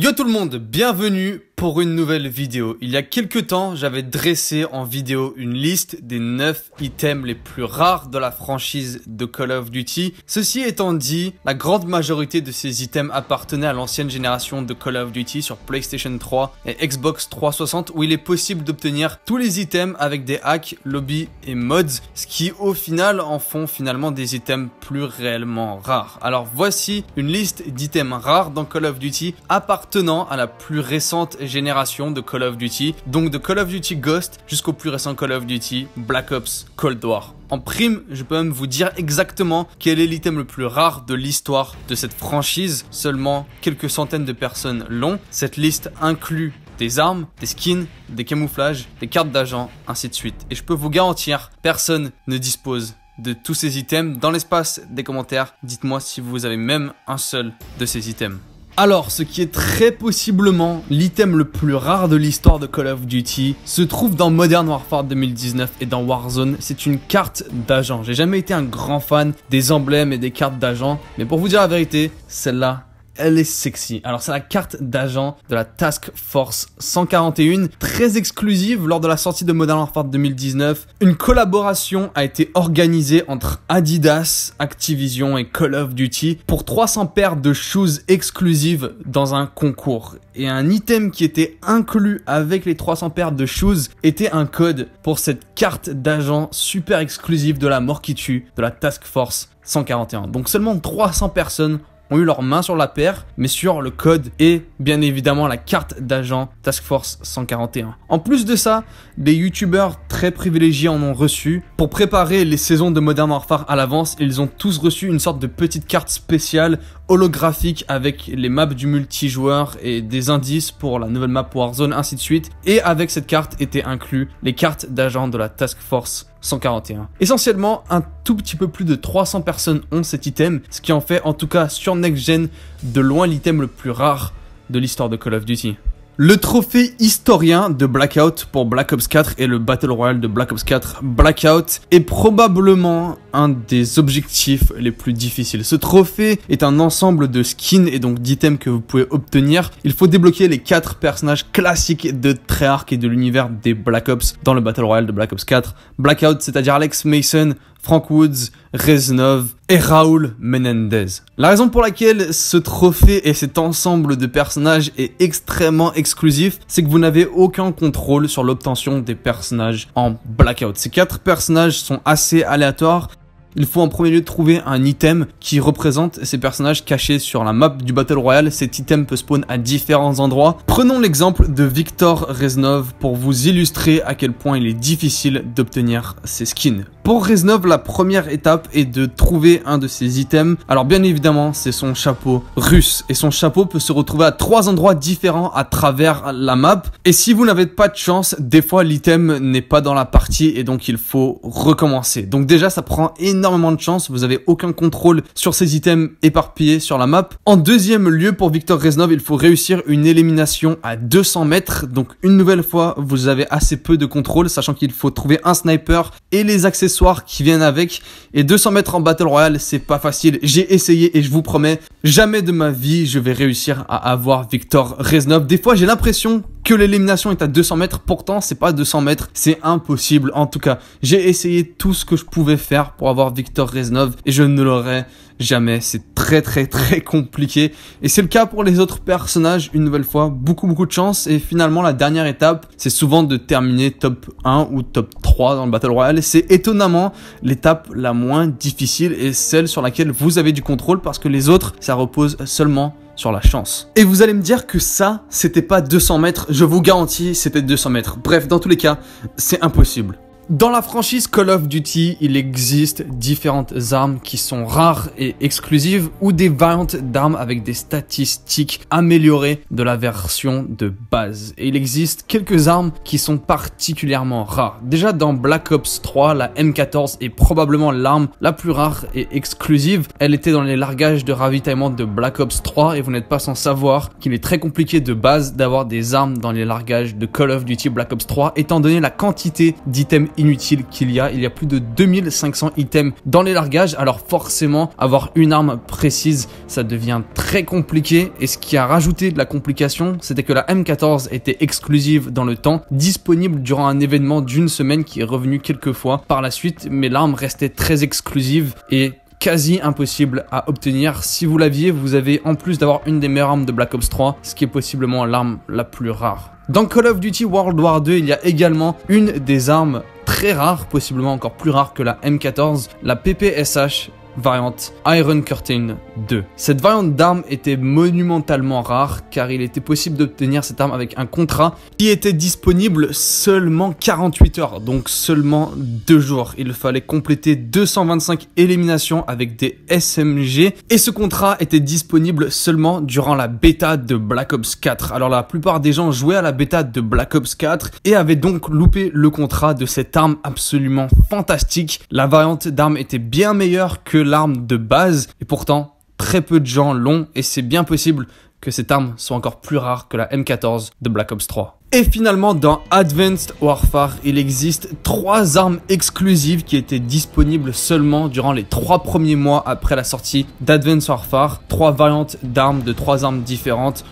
Yo tout le monde, bienvenue pour une nouvelle vidéo. Il y a quelques temps, j'avais dressé en vidéo une liste des 9 items les plus rares de la franchise de Call of Duty. Ceci étant dit, la grande majorité de ces items appartenaient à l'ancienne génération de Call of Duty sur PlayStation 3 et Xbox 360 où il est possible d'obtenir tous les items avec des hacks, lobbies et mods, ce qui au final en font finalement des items plus réellement rares. Alors voici une liste d'items rares dans Call of Duty appartenant à la plus récente génération de Call of Duty, donc de Call of Duty Ghost jusqu'au plus récent Call of Duty Black Ops Cold War. En prime, je peux même vous dire exactement quel est l'item le plus rare de l'histoire de cette franchise. Seulement quelques centaines de personnes l'ont. Cette liste inclut des armes, des skins, des camouflages, des cartes d'agents, ainsi de suite. Et je peux vous garantir, personne ne dispose de tous ces items. Dans l'espace des commentaires, dites-moi si vous avez même un seul de ces items. Alors, ce qui est très possiblement l'item le plus rare de l'histoire de Call of Duty se trouve dans Modern Warfare 2019 et dans Warzone. C'est une carte d'agent. J'ai jamais été un grand fan des emblèmes et des cartes d'agent, mais pour vous dire la vérité, celle-là, elle est sexy. Alors c'est la carte d'agent de la Task Force 141, très exclusive lors de la sortie de Modern Warfare 2019. Une collaboration a été organisée entre Adidas, Activision et Call of Duty pour 300 paires de shoes exclusives dans un concours. Et un item qui était inclus avec les 300 paires de shoes était un code pour cette carte d'agent super exclusive de la mort qui tue de la Task Force 141. Donc seulement 300 personnes ont eu leur main sur la paire, mais sur le code et bien évidemment la carte d'agent Task Force 141. En plus de ça, des youtubeurs très privilégiés en ont reçu. Pour préparer les saisons de Modern Warfare à l'avance, ils ont tous reçu une sorte de petite carte spéciale holographique avec les maps du multijoueur et des indices pour la nouvelle map Warzone, ainsi de suite. Et avec cette carte étaient inclus les cartes d'agents de la Task Force 141. Essentiellement, un tout petit peu plus de 300 personnes ont cet item, ce qui en fait, en tout cas sur Next Gen, de loin l'item le plus rare de l'histoire de Call of Duty. Le trophée historien de Blackout pour Black Ops 4 et le Battle Royale de Black Ops 4 Blackout est probablement un des objectifs les plus difficiles. Ce trophée est un ensemble de skins et donc d'items que vous pouvez obtenir. Il faut débloquer les 4 personnages classiques de Treyarch et de l'univers des Black Ops dans le Battle Royale de Black Ops 4. Blackout, c'est-à-dire Alex Mason, Frank Woods, Reznov et Raoul Menendez. La raison pour laquelle ce trophée et cet ensemble de personnages est extrêmement exclusif, c'est que vous n'avez aucun contrôle sur l'obtention des personnages en Blackout. Ces quatre personnages sont assez aléatoires il faut en premier lieu trouver un item qui représente ces personnages cachés sur la map du Battle Royale. Cet item peut spawn à différents endroits. Prenons l'exemple de Victor Reznov pour vous illustrer à quel point il est difficile d'obtenir ses skins. Pour Reznov, la première étape est de trouver un de ses items. Alors bien évidemment, c'est son chapeau russe. Et son chapeau peut se retrouver à trois endroits différents à travers la map. Et si vous n'avez pas de chance, des fois l'item n'est pas dans la partie et donc il faut recommencer. Donc déjà, ça prend énormément de chance. Vous n'avez aucun contrôle sur ces items éparpillés sur la map. En deuxième lieu, pour Victor Reznov, il faut réussir une élimination à 200 mètres. Donc une nouvelle fois, vous avez assez peu de contrôle, sachant qu'il faut trouver un sniper et les accessoires qui viennent avec. Et 200 mètres en Battle Royale, c'est pas facile. J'ai essayé et je vous promets, jamais de ma vie je vais réussir à avoir Victor Reznov. Des fois, j'ai l'impression que l'élimination est à 200 mètres. Pourtant, c'est pas 200 mètres, c'est impossible. En tout cas, j'ai essayé tout ce que je pouvais faire pour avoir Victor Reznov et je ne l'aurais jamais. C'est très très très compliqué. Et c'est le cas pour les autres personnages, une nouvelle fois. Beaucoup beaucoup de chance. Et finalement, la dernière étape, c'est souvent de terminer top 1 ou top 3 dans le Battle Royale. C'est étonnamment l'étape la moins difficile et celle sur laquelle vous avez du contrôle parce que les autres, ça repose seulement sur la chance. Et vous allez me dire que ça, c'était pas 200 mètres, je vous garantis, c'était 200 mètres. Bref, dans tous les cas, c'est impossible. Dans la franchise Call of Duty, il existe différentes armes qui sont rares et exclusives ou des variantes d'armes avec des statistiques améliorées de la version de base. Et il existe quelques armes qui sont particulièrement rares. Déjà dans Black Ops 3, la M14 est probablement l'arme la plus rare et exclusive. Elle était dans les largages de ravitaillement de Black Ops 3 et vous n'êtes pas sans savoir qu'il est très compliqué de base d'avoir des armes dans les largages de Call of Duty Black Ops 3 étant donné la quantité d'items inutile qu'il y a. Il y a plus de 2500 items dans les largages, alors forcément, avoir une arme précise, ça devient très compliqué. Et ce qui a rajouté de la complication, c'était que la M14 était exclusive dans le temps, disponible durant un événement d'une semaine qui est revenu quelques fois par la suite, mais l'arme restait très exclusive et quasi impossible à obtenir. Si vous l'aviez, vous avez en plus d'avoir une des meilleures armes de Black Ops 3, ce qui est possiblement l'arme la plus rare. Dans Call of Duty World War 2, il y a également une des armes très rares, possiblement encore plus rare que la M14, la PPSH variante Iron Curtain 2. Cette variante d'arme était monumentalement rare car il était possible d'obtenir cette arme avec un contrat qui était disponible seulement 48 heures, donc seulement 2 jours. Il fallait compléter 225 éliminations avec des SMG et ce contrat était disponible seulement durant la bêta de Black Ops 4. Alors la plupart des gens jouaient à la bêta de Black Ops 4 et avaient donc loupé le contrat de cette arme absolument fantastique. La variante d'arme était bien meilleure que l'arme de base, et pourtant très peu de gens l'ont, et c'est bien possible que cette arme soit encore plus rare que la M14 de Black Ops 3. Et finalement, dans Advanced Warfare, il existe trois armes exclusives qui étaient disponibles seulement durant les trois premiers mois après la sortie d'Advanced Warfare. Trois variantes d'armes de trois armes différentes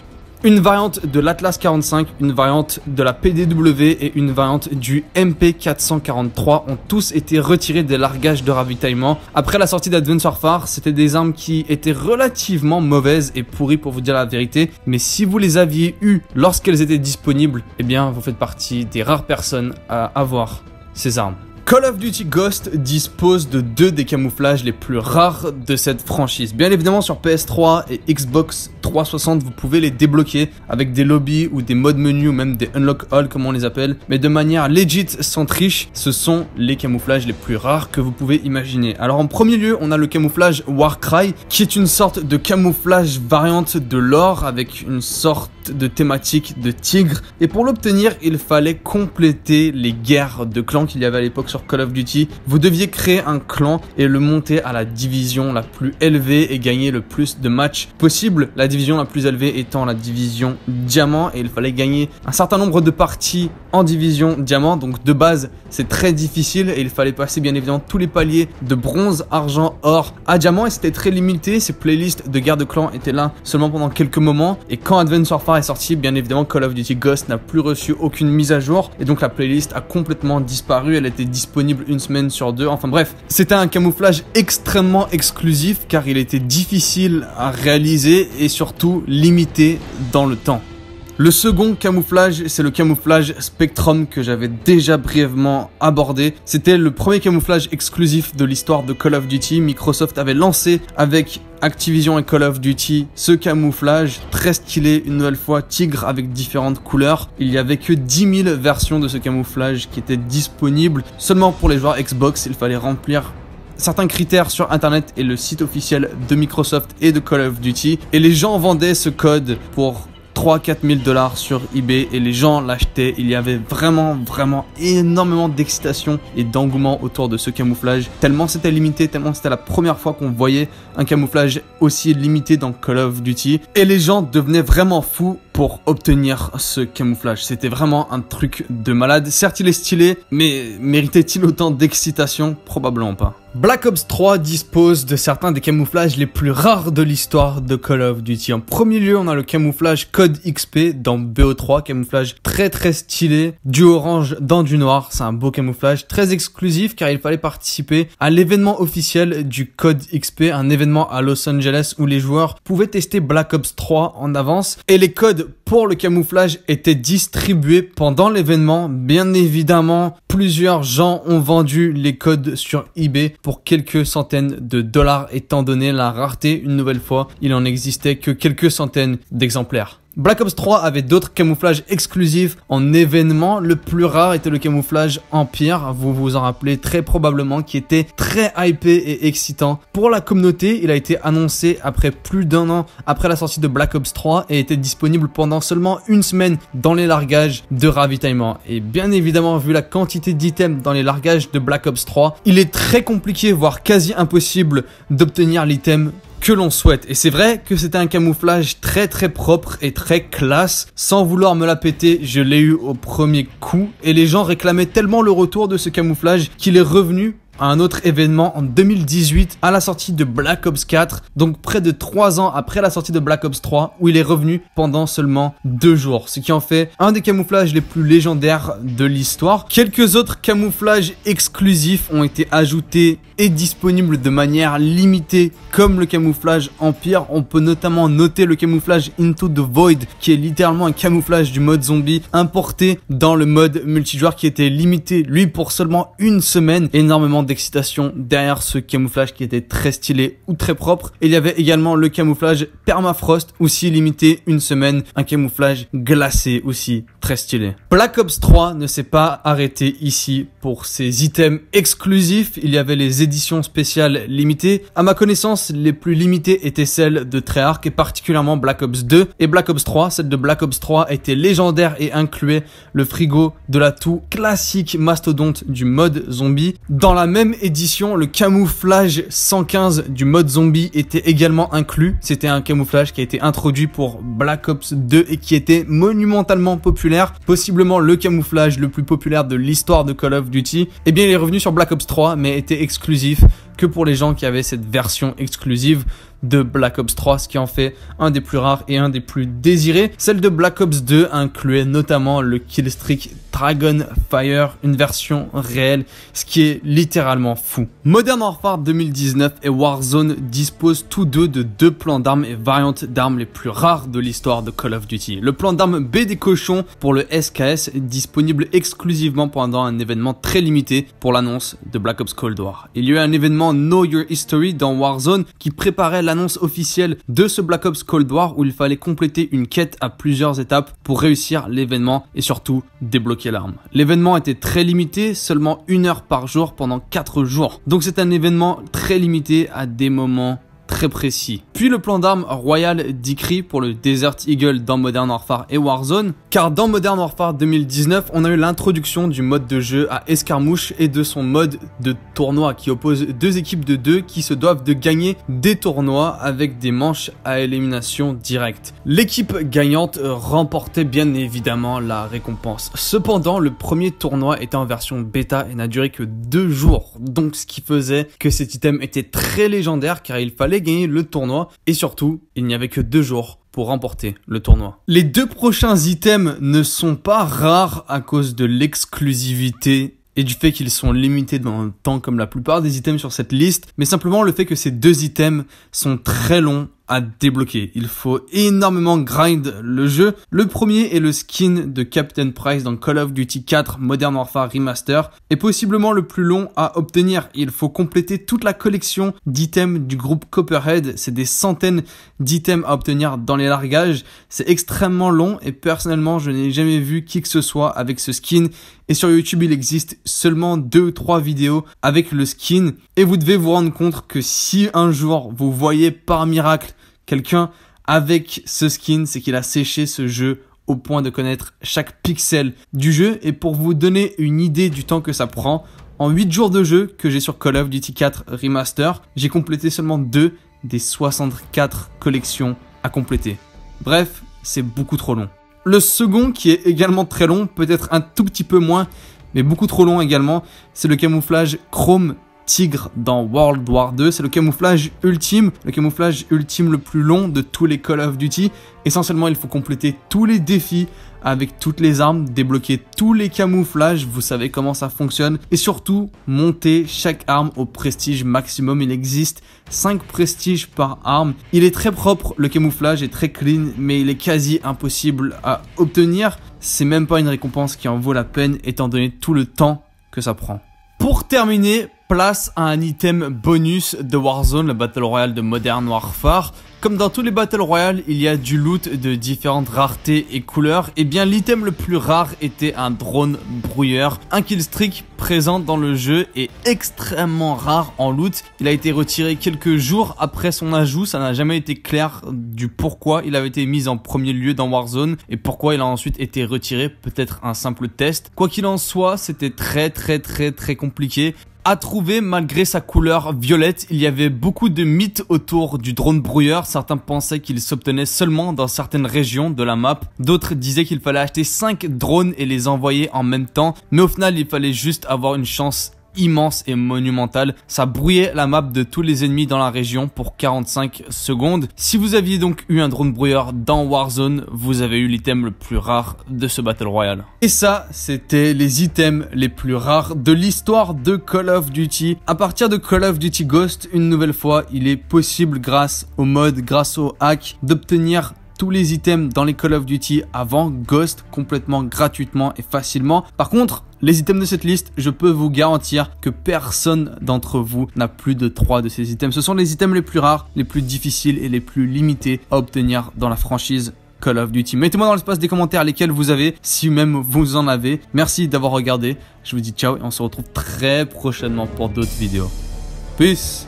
une variante de l'Atlas 45, une variante de la PDW et une variante du MP443 ont tous été retirés des largages de ravitaillement. Après la sortie d'Adventure Far, c'était des armes qui étaient relativement mauvaises et pourries pour vous dire la vérité, mais si vous les aviez eues lorsqu'elles étaient disponibles, eh bien vous faites partie des rares personnes à avoir ces armes. Call of Duty Ghost dispose de deux des camouflages les plus rares de cette franchise. Bien évidemment sur PS3 et Xbox 360 vous pouvez les débloquer avec des lobbies ou des modes menus ou même des unlock all comme on les appelle. Mais de manière legit sans triche, ce sont les camouflages les plus rares que vous pouvez imaginer. Alors en premier lieu on a le camouflage Warcry qui est une sorte de camouflage variante de l'or avec une sorte de thématique de tigre. Et pour l'obtenir il fallait compléter les guerres de clans qu'il y avait à l'époque Call of Duty, vous deviez créer un clan et le monter à la division la plus élevée et gagner le plus de matchs possible. La division la plus élevée étant la division diamant et il fallait gagner un certain nombre de parties en division diamant. Donc de base, c'est très difficile et il fallait passer bien évidemment tous les paliers de bronze, argent, or à diamant et c'était très limité. Ces playlists de guerre de clan étaient là seulement pendant quelques moments et quand Adventure Warfare est sorti, bien évidemment Call of Duty Ghost n'a plus reçu aucune mise à jour et donc la playlist a complètement disparu. Elle était disponible une semaine sur deux. Enfin bref, c'était un camouflage extrêmement exclusif car il était difficile à réaliser et surtout limité dans le temps. Le second camouflage, c'est le camouflage Spectrum que j'avais déjà brièvement abordé. C'était le premier camouflage exclusif de l'histoire de Call of Duty. Microsoft avait lancé avec Activision et Call of Duty ce camouflage très stylé, une nouvelle fois tigre avec différentes couleurs. Il y avait que 10 000 versions de ce camouflage qui étaient disponibles seulement pour les joueurs Xbox. Il fallait remplir certains critères sur internet et le site officiel de Microsoft et de Call of Duty. Et les gens vendaient ce code pour 3-4 000 dollars sur eBay et les gens l'achetaient. Il y avait vraiment, vraiment énormément d'excitation et d'engouement autour de ce camouflage. Tellement c'était limité, tellement c'était la première fois qu'on voyait un camouflage aussi limité dans Call of Duty. Et les gens devenaient vraiment fous pour obtenir ce camouflage. C'était vraiment un truc de malade. Certes, il est stylé, mais méritait-il autant d'excitation Probablement pas. Black Ops 3 dispose de certains des camouflages les plus rares de l'histoire de Call of Duty. En premier lieu, on a le camouflage Code XP dans BO3, camouflage très très stylé, du orange dans du noir, c'est un beau camouflage très exclusif car il fallait participer à l'événement officiel du Code XP, un événement à Los Angeles où les joueurs pouvaient tester Black Ops 3 en avance et les codes pour le camouflage était distribué pendant l'événement. Bien évidemment, plusieurs gens ont vendu les codes sur eBay pour quelques centaines de dollars étant donné la rareté. Une nouvelle fois, il en existait que quelques centaines d'exemplaires. Black Ops 3 avait d'autres camouflages exclusifs en événement. Le plus rare était le camouflage Empire, vous vous en rappelez très probablement, qui était très hypé et excitant. Pour la communauté, il a été annoncé après plus d'un an après la sortie de Black Ops 3 et était disponible pendant seulement une semaine dans les largages de ravitaillement. Et bien évidemment, vu la quantité d'items dans les largages de Black Ops 3, il est très compliqué, voire quasi impossible d'obtenir l'item que l'on souhaite. Et c'est vrai que c'était un camouflage très très propre et très classe. Sans vouloir me la péter, je l'ai eu au premier coup. Et les gens réclamaient tellement le retour de ce camouflage qu'il est revenu à un autre événement en 2018 à la sortie de Black Ops 4, donc près de 3 ans après la sortie de Black Ops 3 où il est revenu pendant seulement 2 jours, ce qui en fait un des camouflages les plus légendaires de l'histoire. Quelques autres camouflages exclusifs ont été ajoutés est disponible de manière limitée comme le camouflage Empire. On peut notamment noter le camouflage Into the Void qui est littéralement un camouflage du mode zombie importé dans le mode multijoueur qui était limité lui pour seulement une semaine. Énormément d'excitation derrière ce camouflage qui était très stylé ou très propre. Et il y avait également le camouflage Permafrost aussi limité une semaine. Un camouflage glacé aussi stylé. Black Ops 3 ne s'est pas arrêté ici pour ses items exclusifs. Il y avait les éditions spéciales limitées. À ma connaissance, les plus limitées étaient celles de Treyarch et particulièrement Black Ops 2 et Black Ops 3. Celle de Black Ops 3 était légendaire et incluait le frigo de la toux classique mastodonte du mode zombie. Dans la même édition, le camouflage 115 du mode zombie était également inclus. C'était un camouflage qui a été introduit pour Black Ops 2 et qui était monumentalement populaire possiblement le camouflage le plus populaire de l'histoire de Call of Duty, eh bien il est revenu sur Black Ops 3 mais était exclusif que pour les gens qui avaient cette version exclusive de Black Ops 3, ce qui en fait un des plus rares et un des plus désirés. Celle de Black Ops 2 incluait notamment le killstreak Dragon Fire, une version réelle, ce qui est littéralement fou. Modern Warfare 2019 et Warzone disposent tous deux de deux plans d'armes et variantes d'armes les plus rares de l'histoire de Call of Duty. Le plan d'armes B des cochons pour le SKS disponible exclusivement pendant un événement très limité pour l'annonce de Black Ops Cold War. Il y a eu un événement Know Your History dans Warzone qui préparait la officielle de ce Black Ops Cold War où il fallait compléter une quête à plusieurs étapes pour réussir l'événement et surtout débloquer l'arme. L'événement était très limité, seulement une heure par jour pendant quatre jours. Donc c'est un événement très limité à des moments très précis. Puis le plan d'armes Royal Decree pour le Desert Eagle dans Modern Warfare et Warzone, car dans Modern Warfare 2019, on a eu l'introduction du mode de jeu à escarmouche et de son mode de tournoi qui oppose deux équipes de deux qui se doivent de gagner des tournois avec des manches à élimination directe. L'équipe gagnante remportait bien évidemment la récompense. Cependant, le premier tournoi était en version bêta et n'a duré que deux jours, donc ce qui faisait que cet item était très légendaire car il fallait gagner le tournoi et surtout, il n'y avait que deux jours pour remporter le tournoi. Les deux prochains items ne sont pas rares à cause de l'exclusivité et du fait qu'ils sont limités dans le temps comme la plupart des items sur cette liste, mais simplement le fait que ces deux items sont très longs à débloquer. Il faut énormément grind le jeu. Le premier est le skin de Captain Price dans Call of Duty 4 Modern Warfare Remaster et possiblement le plus long à obtenir. Il faut compléter toute la collection d'items du groupe Copperhead. C'est des centaines d'items à obtenir dans les largages. C'est extrêmement long et personnellement je n'ai jamais vu qui que ce soit avec ce skin et sur YouTube il existe seulement 2 trois 3 vidéos avec le skin et vous devez vous rendre compte que si un jour vous voyez par miracle quelqu'un avec ce skin, c'est qu'il a séché ce jeu au point de connaître chaque pixel du jeu. Et pour vous donner une idée du temps que ça prend, en 8 jours de jeu que j'ai sur Call of Duty 4 Remaster, j'ai complété seulement 2 des 64 collections à compléter. Bref, c'est beaucoup trop long. Le second, qui est également très long, peut-être un tout petit peu moins, mais beaucoup trop long également, c'est le camouflage chrome tigre dans World War 2. C'est le camouflage ultime, le camouflage ultime le plus long de tous les Call of Duty. Essentiellement, il faut compléter tous les défis avec toutes les armes, débloquer tous les camouflages, vous savez comment ça fonctionne, et surtout monter chaque arme au prestige maximum. Il existe 5 prestiges par arme. Il est très propre, le camouflage est très clean, mais il est quasi impossible à obtenir. C'est même pas une récompense qui en vaut la peine étant donné tout le temps que ça prend. Pour terminer, Place à un item bonus de Warzone, le Battle Royale de Modern Warfare, comme dans tous les Battle Royale, il y a du loot de différentes raretés et couleurs, et eh bien l'item le plus rare était un drone brouilleur, un killstreak présent dans le jeu est extrêmement rare en loot. Il a été retiré quelques jours après son ajout, ça n'a jamais été clair du pourquoi il avait été mis en premier lieu dans Warzone et pourquoi il a ensuite été retiré, peut-être un simple test. Quoi qu'il en soit, c'était très très très très compliqué à trouver malgré sa couleur violette. Il y avait beaucoup de mythes autour du drone brouilleur certains pensaient qu'ils s'obtenaient seulement dans certaines régions de la map, d'autres disaient qu'il fallait acheter 5 drones et les envoyer en même temps, mais au final il fallait juste avoir une chance immense et monumental. Ça brouillait la map de tous les ennemis dans la région pour 45 secondes. Si vous aviez donc eu un drone brouilleur dans Warzone, vous avez eu l'item le plus rare de ce Battle Royale. Et ça, c'était les items les plus rares de l'histoire de Call of Duty. À partir de Call of Duty Ghost, une nouvelle fois, il est possible grâce au mode, grâce au hack, d'obtenir tous les items dans les Call of Duty avant Ghost complètement gratuitement et facilement. Par contre, les items de cette liste, je peux vous garantir que personne d'entre vous n'a plus de 3 de ces items. Ce sont les items les plus rares, les plus difficiles et les plus limités à obtenir dans la franchise Call of Duty. Mettez-moi dans l'espace des commentaires lesquels vous avez, si même vous en avez. Merci d'avoir regardé. Je vous dis ciao et on se retrouve très prochainement pour d'autres vidéos. Peace